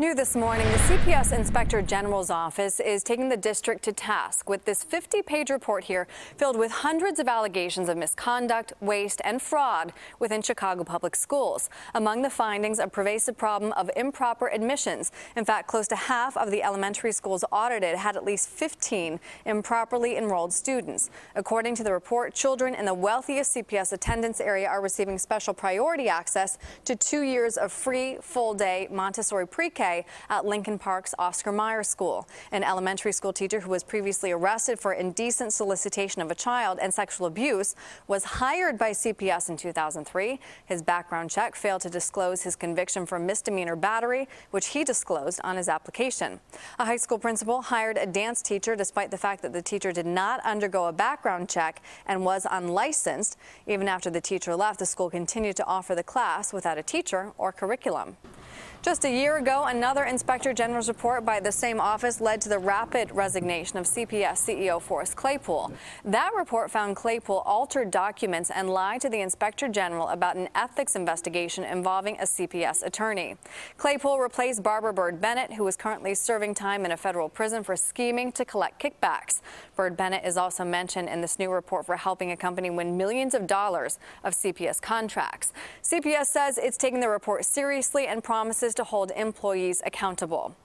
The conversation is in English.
New this morning, the CPS Inspector General's office is taking the district to task with this 50 page report here filled with hundreds of allegations of misconduct, waste, and fraud within Chicago public schools. Among the findings, a pervasive problem of improper admissions. In fact, close to half of the elementary schools audited had at least 15 improperly enrolled students. According to the report, children in the wealthiest CPS attendance area are receiving special priority access to two years of free, full day Montessori pre K at Lincoln Park's Oscar Meyer School. An elementary school teacher who was previously arrested for indecent solicitation of a child and sexual abuse was hired by CPS in 2003. His background check failed to disclose his conviction for misdemeanor battery, which he disclosed on his application. A high school principal hired a dance teacher despite the fact that the teacher did not undergo a background check and was unlicensed. Even after the teacher left, the school continued to offer the class without a teacher or curriculum. Just a year ago, another inspector general's report by the same office led to the rapid resignation of CPS CEO Forrest Claypool. That report found Claypool altered documents and lied to the inspector general about an ethics investigation involving a CPS attorney. Claypool replaced Barbara Bird Bennett, who is currently serving time in a federal prison for scheming to collect kickbacks. Bird Bennett is also mentioned in this new report for helping a company win millions of dollars of CPS contracts. CPS says it's taking the report seriously and promises promises to hold employees accountable.